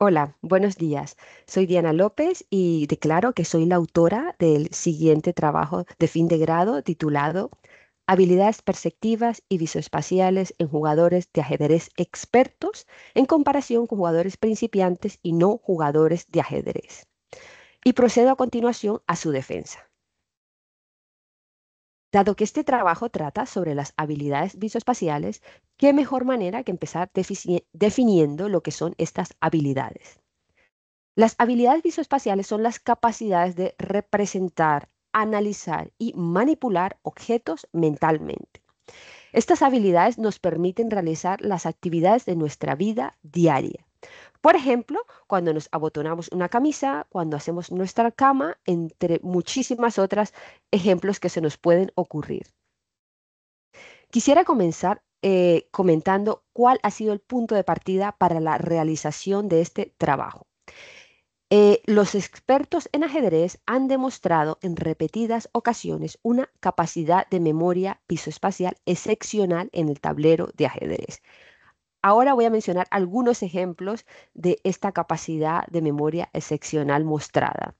Hola, buenos días. Soy Diana López y declaro que soy la autora del siguiente trabajo de fin de grado titulado Habilidades perceptivas y visoespaciales en jugadores de ajedrez expertos en comparación con jugadores principiantes y no jugadores de ajedrez. Y procedo a continuación a su defensa. Dado que este trabajo trata sobre las habilidades visoespaciales, ¿qué mejor manera que empezar definiendo lo que son estas habilidades? Las habilidades visoespaciales son las capacidades de representar, analizar y manipular objetos mentalmente. Estas habilidades nos permiten realizar las actividades de nuestra vida diaria. Por ejemplo, cuando nos abotonamos una camisa, cuando hacemos nuestra cama, entre muchísimas otras ejemplos que se nos pueden ocurrir. Quisiera comenzar eh, comentando cuál ha sido el punto de partida para la realización de este trabajo. Eh, los expertos en ajedrez han demostrado en repetidas ocasiones una capacidad de memoria pisoespacial excepcional en el tablero de ajedrez. Ahora voy a mencionar algunos ejemplos de esta capacidad de memoria excepcional mostrada.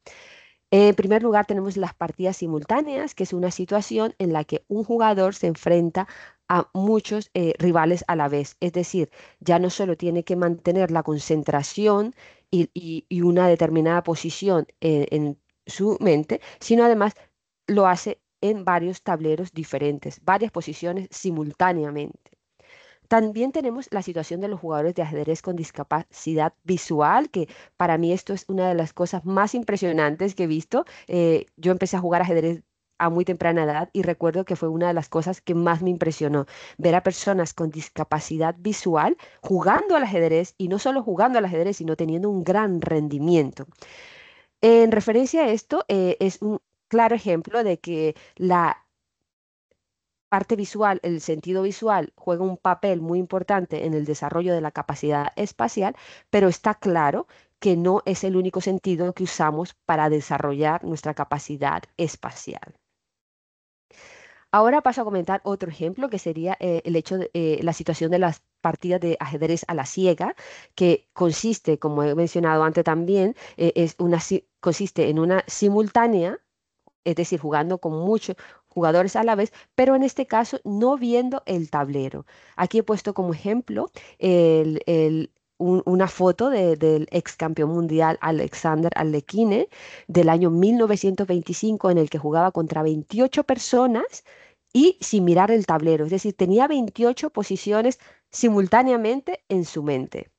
En primer lugar tenemos las partidas simultáneas, que es una situación en la que un jugador se enfrenta a muchos eh, rivales a la vez. Es decir, ya no solo tiene que mantener la concentración y, una determinada posición eh, en su mente, sino además lo hace en varios tableros diferentes, varias posiciones simultáneamente. También tenemos la situación de los jugadores de ajedrez con discapacidad visual, que para mí esto es una de las cosas más impresionantes que he visto. Eh, yo empecé a jugar ajedrez a muy temprana edad y recuerdo que fue una de las cosas que más me impresionó, ver a personas con discapacidad visual jugando al ajedrez y no solo jugando al ajedrez, sino teniendo un gran rendimiento. En referencia a esto, eh, es un claro ejemplo de que la parte visual, el sentido visual juega un papel muy importante en el desarrollo de la capacidad espacial, pero está claro que no es el único sentido que usamos para desarrollar nuestra capacidad espacial. Ahora paso a comentar otro ejemplo que sería eh, el hecho eh, la situación de las partidas de ajedrez a la ciega, que consiste, como he mencionado antes también, eh, es una, consiste en una simultánea es decir, jugando con mucho, jugadores a la vez, pero en este caso no viendo el tablero. Aquí he puesto como ejemplo una foto del ex campeón mundial Alexander Alekhine del año 1925 en el que jugaba contra 28 personas y sin mirar el tablero, es decir, tenía 28 posiciones simultáneamente en su mente.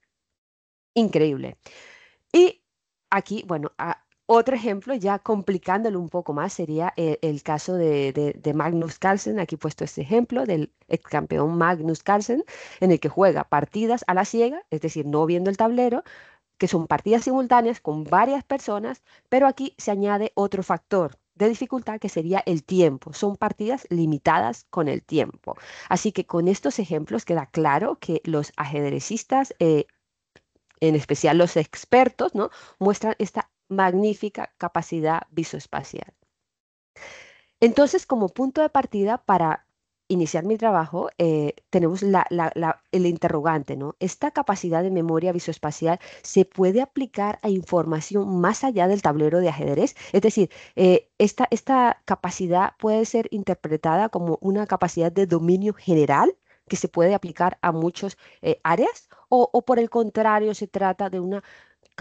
Increíble. Y aquí, bueno, a, otro ejemplo, ya complicándolo un poco más, sería eh, el, caso de, Magnus Carlsen. Aquí he puesto este ejemplo del ex campeón Magnus Carlsen, en el que juega partidas a la ciega, es decir, no viendo el tablero, que son partidas simultáneas con varias personas, pero aquí se añade otro factor de dificultad que sería el tiempo. Son partidas limitadas con el tiempo. Así que con estos ejemplos queda claro que los ajedrecistas... Eh, en especial los expertos, ¿no? muestran esta magnífica capacidad visoespacial. Entonces, como punto de partida para iniciar mi trabajo, eh, tenemos el interrogante, ¿no? ¿Esta capacidad de memoria visoespacial se puede aplicar a información más allá del tablero de ajedrez? Es decir, eh, esta, capacidad puede ser interpretada como una capacidad de dominio general que se puede aplicar a muchas eh, áreas o, por el contrario se trata de una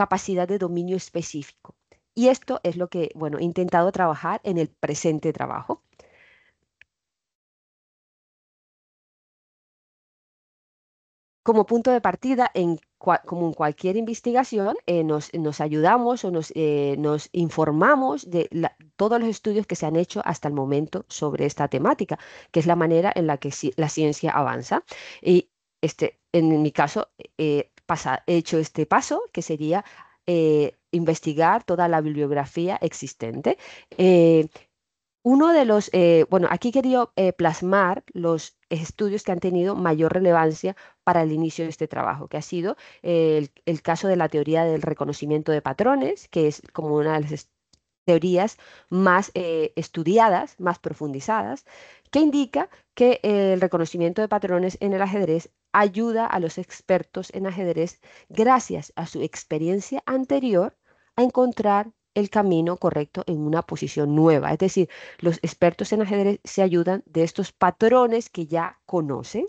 capacidad de dominio específico. Y esto es lo que, bueno, he intentado trabajar en el presente trabajo. Como punto de partida, en como en cualquier investigación, eh, nos, ayudamos o nos, eh, informamos de todos los estudios que se han hecho hasta el momento sobre esta temática, que es la manera en la que si, la ciencia avanza. Y este, en mi caso, eh, hecho este paso, que sería eh, investigar toda la bibliografía existente. Eh, uno de los, eh, bueno, aquí quería plasmar los estudios que han tenido mayor relevancia para el inicio de este trabajo, que ha sido el, el caso de la teoría del reconocimiento de patrones, que es como una de las teorías más eh, estudiadas, más profundizadas, que indica que eh, el reconocimiento de patrones en el ajedrez ayuda a los expertos en ajedrez, gracias a su experiencia anterior, a encontrar el camino correcto en una posición nueva. Es decir, los expertos en ajedrez se ayudan de estos patrones que ya conocen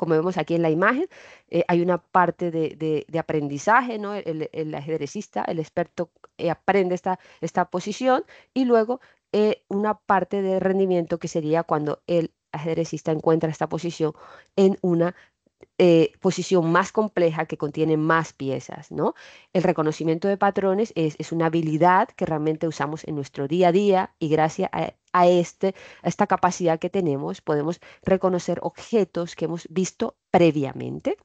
como vemos aquí en la imagen, eh, hay una parte de, aprendizaje, ¿no? El, el, ajedrecista, el experto eh, aprende esta, esta posición y luego eh, una parte de rendimiento que sería cuando el ajedrecista encuentra esta posición en una posición más compleja que contiene más piezas, ¿no? El reconocimiento de patrones es, es, una habilidad que realmente usamos en nuestro día a día y gracias a a, este, esta capacidad que tenemos, podemos reconocer objetos que hemos visto previamente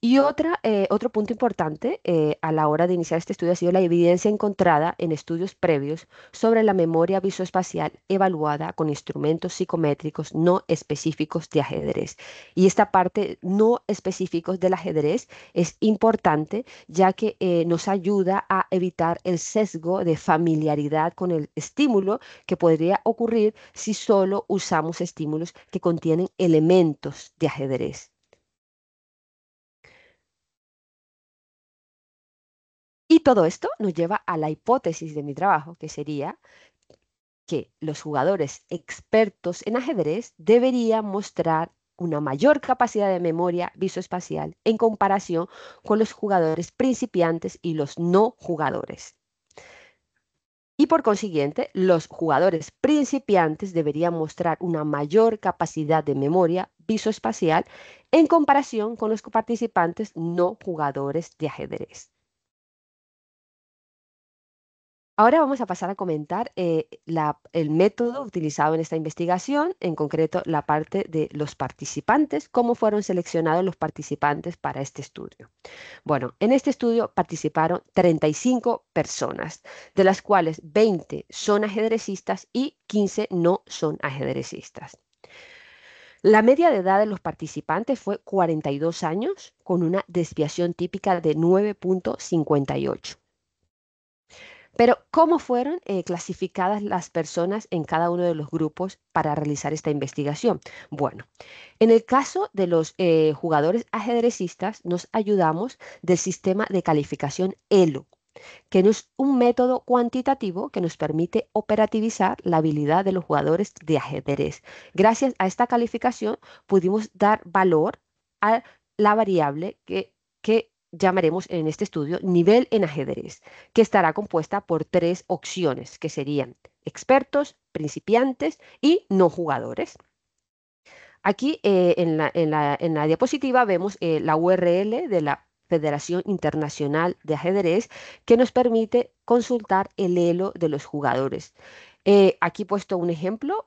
y eh, otro punto importante eh, a la hora de iniciar este estudio ha sido la evidencia encontrada en estudios previos sobre la memoria visoespacial evaluada con instrumentos psicométricos no específicos de ajedrez. Y esta parte no específicos del ajedrez es importante ya que eh, nos ayuda a evitar el sesgo de familiaridad con el estímulo que podría ocurrir si solo usamos estímulos que contienen elementos de ajedrez. Y todo esto nos lleva a la hipótesis de mi trabajo, que sería que los jugadores expertos en ajedrez deberían mostrar una mayor capacidad de memoria visoespacial en comparación con los jugadores principiantes y los no jugadores. Y por consiguiente, los jugadores principiantes deberían mostrar una mayor capacidad de memoria visoespacial en comparación con los participantes no jugadores de ajedrez. Ahora vamos a pasar a comentar eh, el método utilizado en esta investigación, en concreto la parte de los participantes, cómo fueron seleccionados los participantes para este estudio. Bueno, en este estudio participaron 35 personas, de las cuales 20 son ajedrecistas y 15 no son ajedrecistas. La media de edad de los participantes fue 42 años, con una desviación típica de 9.58. Pero, ¿cómo fueron eh, clasificadas las personas en cada uno de los grupos para realizar esta investigación? Bueno, en el caso de los eh, jugadores ajedrecistas, nos ayudamos del sistema de calificación ELO, que es un método cuantitativo que nos permite operativizar la habilidad de los jugadores de ajedrez. Gracias a esta calificación pudimos dar valor a la variable que llamaremos en este estudio nivel en ajedrez, que estará compuesta por tres opciones, que serían expertos, principiantes y no jugadores. Aquí eh, en, la, diapositiva vemos eh, la URL de la Federación Internacional de Ajedrez que nos permite consultar el elo de los jugadores. Eh, aquí he puesto un ejemplo,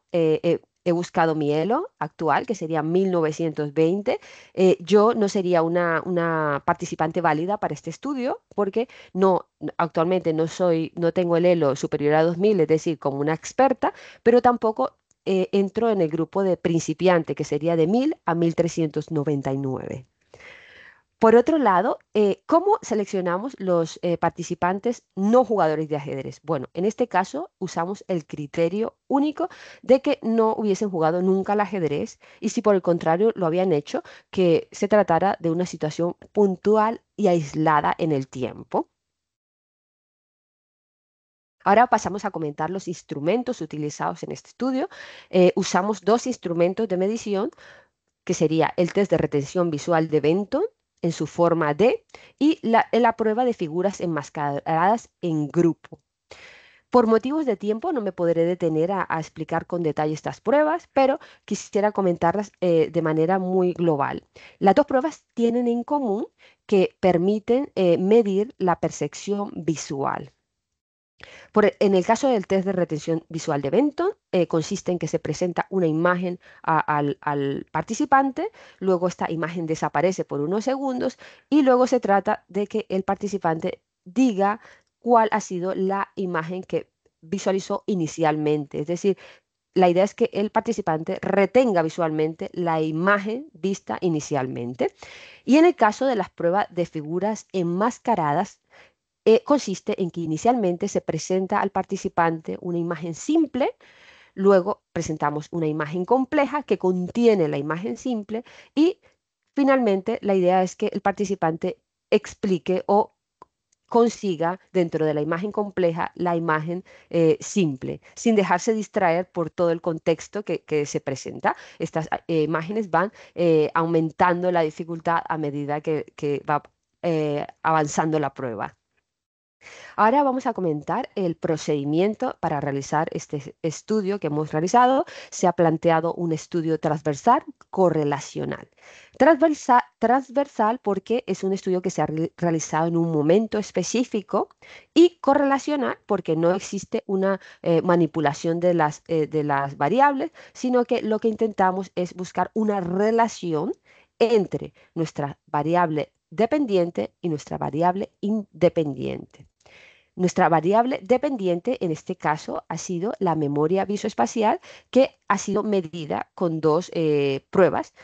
he buscado mi elo actual, que sería 1920, eh, yo no sería una, participante válida para este estudio porque no, actualmente no, soy, no tengo el elo superior a 2000, es decir, como una experta, pero tampoco eh, entro en el grupo de principiante, que sería de 1000 a 1399. Por otro lado, eh, ¿cómo seleccionamos los eh, participantes no jugadores de ajedrez? Bueno, en este caso usamos el criterio único de que no hubiesen jugado nunca al ajedrez y si por el contrario lo habían hecho, que se tratara de una situación puntual y aislada en el tiempo. Ahora pasamos a comentar los instrumentos utilizados en este estudio. Eh, usamos dos instrumentos de medición, que sería el test de retención visual de Benton en su forma D, y la, la prueba de figuras enmascaradas en grupo. Por motivos de tiempo no me podré detener a, explicar con detalle estas pruebas, pero quisiera comentarlas eh, de manera muy global. Las dos pruebas tienen en común que permiten eh, medir la percepción visual. E, en el caso del test de retención visual de evento, eh, consiste en que se presenta una imagen al, participante, luego esta imagen desaparece por unos segundos y luego se trata de que el participante diga cuál ha sido la imagen que visualizó inicialmente. Es decir, la idea es que el participante retenga visualmente la imagen vista inicialmente. Y en el caso de las pruebas de figuras enmascaradas, eh, consiste en que inicialmente se presenta al participante una imagen simple, luego presentamos una imagen compleja que contiene la imagen simple y finalmente la idea es que el participante explique o consiga dentro de la imagen compleja la imagen eh, simple, sin dejarse distraer por todo el contexto que, se presenta. Estas eh, imágenes van aumentando la dificultad a medida que va avanzando la prueba. Ahora vamos a comentar el procedimiento para realizar este estudio que hemos realizado. Se ha planteado un estudio transversal correlacional. Transversal, porque es un estudio que se ha realizado en un momento específico y correlacional porque no existe una eh, manipulación eh, de las variables, sino que lo que intentamos es buscar una relación entre nuestra variable dependiente y nuestra variable independiente. Nuestra variable dependiente en este caso ha sido la memoria visoespacial que ha sido medida con dos eh, pruebas,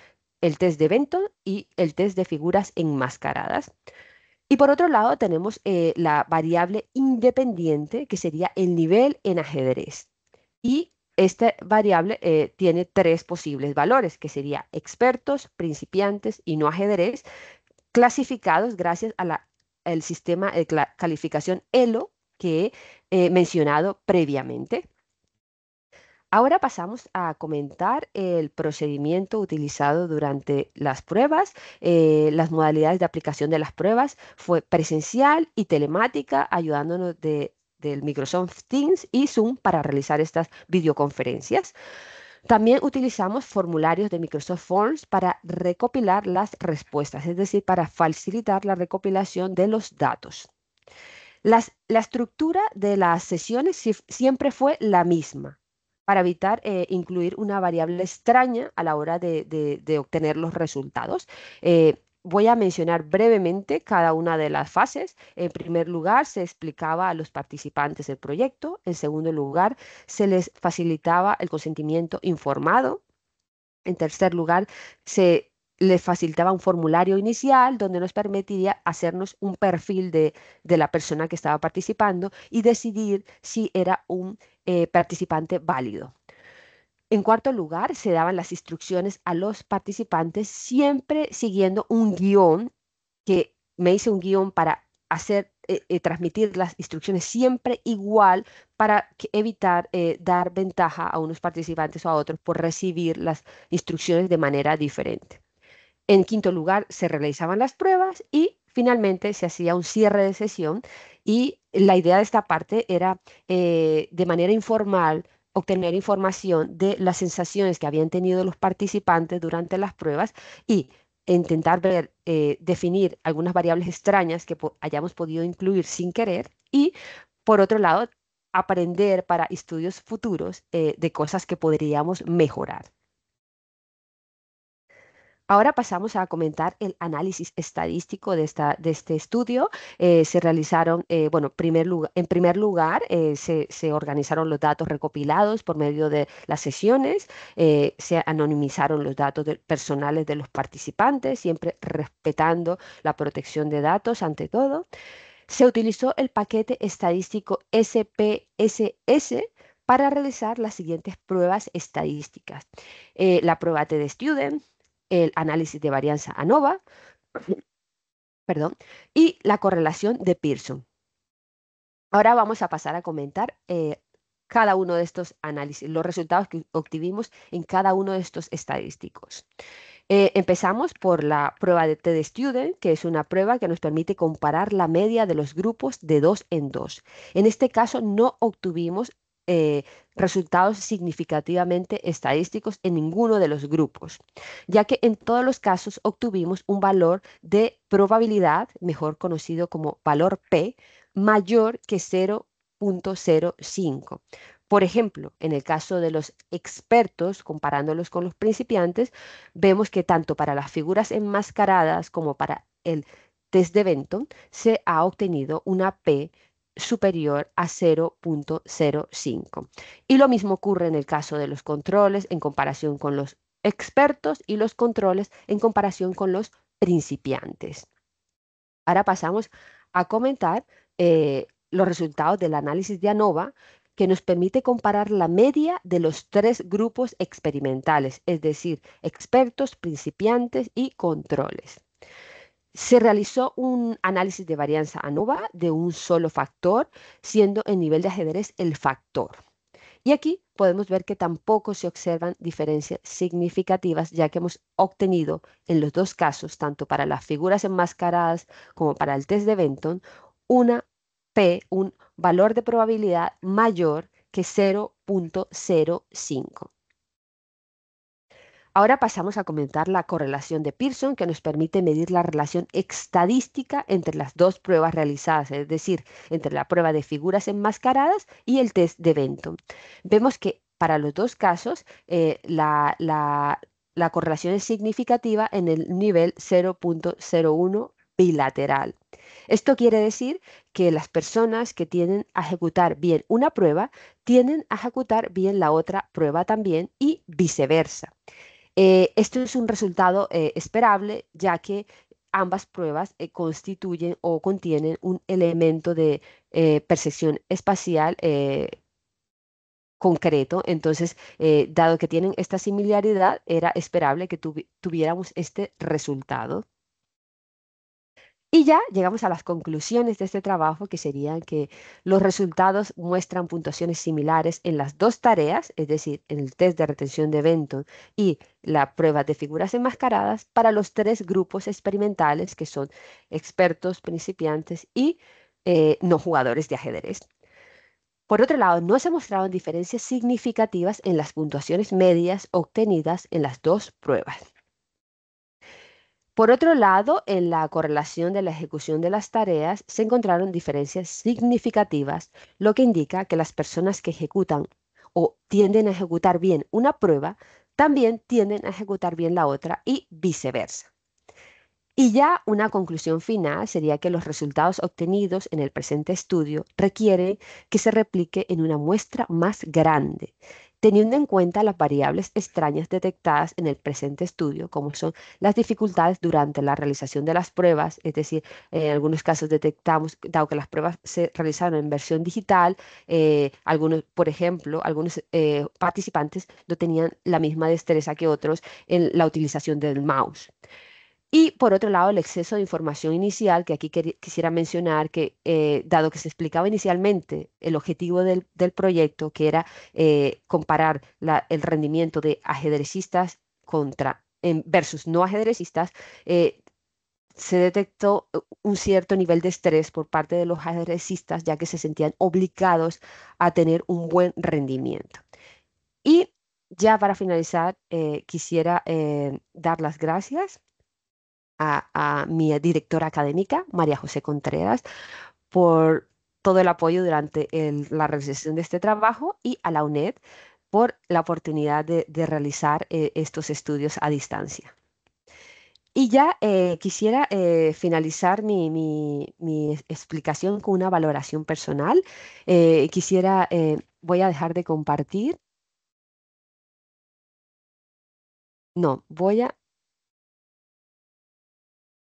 el test de Benton y el test de figuras enmascaradas. Y por otro lado tenemos eh, la variable independiente que sería el nivel en ajedrez. Y esta variable eh, tiene tres posibles valores, que sería expertos, principiantes y no ajedrez, clasificados gracias a la el sistema de calificación ELO que he mencionado previamente. Ahora pasamos a comentar el procedimiento utilizado durante las pruebas. Eh, las modalidades de aplicación de las pruebas fue presencial y telemática, ayudándonos de, del Microsoft Teams y Zoom para realizar estas videoconferencias. También utilizamos formularios de Microsoft Forms para recopilar las respuestas, es decir, para facilitar la recopilación de los datos. la estructura de las sesiones siempre fue la misma para evitar eh, incluir una variable extraña a la hora de, obtener los resultados. Eh, Voy a mencionar brevemente cada una de las fases. En primer lugar, se explicaba a los participantes del proyecto. En segundo lugar, se les facilitaba el consentimiento informado. En tercer lugar, se les facilitaba un formulario inicial donde nos permitiría hacernos un perfil de, la persona que estaba participando y decidir si era un eh, participante válido. En cuarto lugar, se daban las instrucciones a los participantes siempre siguiendo un guión, que me hice un guión para hacer, eh, eh, transmitir las instrucciones siempre igual para evitar eh, dar ventaja a unos participantes o a otros por recibir las instrucciones de manera diferente. En quinto lugar, se realizaban las pruebas y finalmente se hacía un cierre de sesión y la idea de esta parte era de manera informal obtener información de las sensaciones que habían tenido los participantes durante las pruebas y intentar ver, eh, definir algunas variables extrañas que hayamos podido incluir sin querer y, por otro lado, aprender para estudios futuros eh, de cosas que podríamos mejorar. Ahora pasamos a comentar el análisis estadístico de, de este estudio. Eh, se realizaron, eh, bueno, en primer lugar, eh, se, organizaron los datos recopilados por medio de las sesiones, se anonimizaron los datos personales de los participantes, siempre respetando la protección de datos ante todo. Se utilizó el paquete estadístico SPSS para realizar las siguientes pruebas estadísticas. la prueba T de Student, el análisis de varianza ANOVA perdón, y la correlación de Pearson. Ahora vamos a pasar a comentar eh, cada uno de estos análisis, los resultados que obtuvimos en cada uno de estos estadísticos. Eh, empezamos por la prueba de TED Student, que es una prueba que nos permite comparar la media de los grupos de dos en dos. En este caso no obtuvimos eh, resultados significativamente estadísticos en ninguno de los grupos, ya que en todos los casos obtuvimos un valor de probabilidad, mejor conocido como valor P, mayor que 0.05. Por ejemplo, en el caso de los expertos, comparándolos con los principiantes, vemos que tanto para las figuras enmascaradas como para el test de Benton se ha obtenido una P superior a 0.05. Y lo mismo ocurre en el caso de los controles en comparación con los expertos y los controles en comparación con los principiantes. Ahora pasamos a comentar eh, los resultados del análisis de ANOVA que nos permite comparar la media de los tres grupos experimentales, es decir, expertos, principiantes y controles se realizó un análisis de varianza ANOVA de un solo factor, siendo el nivel de ajedrez el factor. Y aquí podemos ver que tampoco se observan diferencias significativas, ya que hemos obtenido en los dos casos, tanto para las figuras enmascaradas como para el test de Benton, una P, un valor de probabilidad mayor que 0.05. Ahora pasamos a comentar la correlación de Pearson, que nos permite medir la relación estadística entre las dos pruebas realizadas, es decir, entre la prueba de figuras enmascaradas y el test de Benton. Vemos que para los dos casos, eh, la, la correlación es significativa en el nivel 0.01 bilateral. Esto quiere decir que las personas que tienen a ejecutar bien una prueba tienen a ejecutar bien la otra prueba también y viceversa. Eh, esto es un resultado eh, esperable, ya que ambas pruebas eh, constituyen o contienen un elemento de percepción espacial concreto. Entonces, dado que tienen esta similaridad, era esperable que tuviéramos este resultado. Y ya llegamos a las conclusiones de este trabajo, que serían que los resultados muestran puntuaciones similares en las dos tareas, es decir, en el test de retención de eventos y la prueba de figuras enmascaradas para los tres grupos experimentales, que son expertos, principiantes y eh, no jugadores de ajedrez. Por otro lado, no se mostraron diferencias significativas en las puntuaciones medias obtenidas en las dos pruebas. Por otro lado, en la correlación de la ejecución de las tareas se encontraron diferencias significativas, lo que indica que las personas que ejecutan o tienden a ejecutar bien una prueba también tienden a ejecutar bien la otra y viceversa. Y ya una conclusión final sería que los resultados obtenidos en el presente estudio requieren que se replique en una muestra más grande teniendo en cuenta las variables extrañas detectadas en el presente estudio, como son las dificultades durante la realización de las pruebas, es decir, en algunos casos detectamos, dado que las pruebas se realizaron en versión digital, eh, algunos, por ejemplo, algunos eh, participantes no tenían la misma destreza que otros en la utilización del mouse. Y por otro lado, el exceso de información inicial, que aquí quisiera mencionar que, eh, dado que se explicaba inicialmente el objetivo del, del proyecto, que era eh, comparar el rendimiento de ajedrecistas contra, en, versus no ajedrecistas, eh, se detectó un cierto nivel de estrés por parte de los ajedrecistas, ya que se sentían obligados a tener un buen rendimiento. Y ya para finalizar, quisiera dar las gracias a, mi directora académica, María José Contreras, por todo el apoyo durante la realización de este trabajo y a la UNED por la oportunidad de, realizar eh, estos estudios a distancia. Y ya eh, quisiera eh, finalizar mi, mi, explicación con una valoración personal. quisiera, voy a dejar de compartir. No, voy a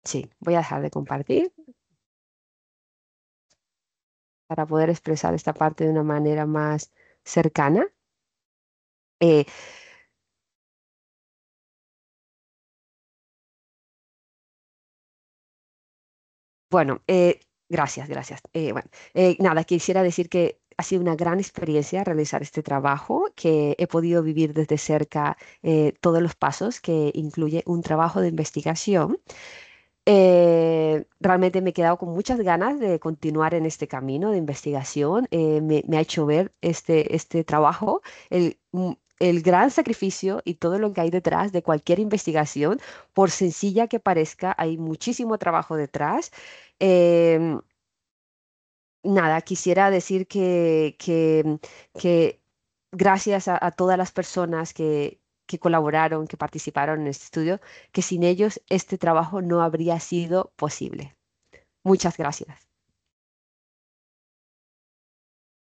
Sí, voy a dejar de compartir para poder expresar esta parte de una manera más cercana. Eh, bueno, eh, gracias, gracias. Eh, bueno, nada, quisiera decir que ha sido una gran experiencia realizar este trabajo, que he podido vivir desde cerca todos los pasos que incluye un trabajo de investigación. Eh, realmente me he quedado con muchas ganas de continuar en este camino de investigación. Eh, me, ha hecho ver este, este trabajo, mm, el, gran sacrificio y todo lo que hay detrás de cualquier investigación, por sencilla que parezca, hay muchísimo trabajo detrás. Em, nada, quisiera decir que, que, gracias a, todas las personas que, que colaboraron, que participaron en este estudio, que sin ellos este trabajo no habría sido posible. Muchas gracias.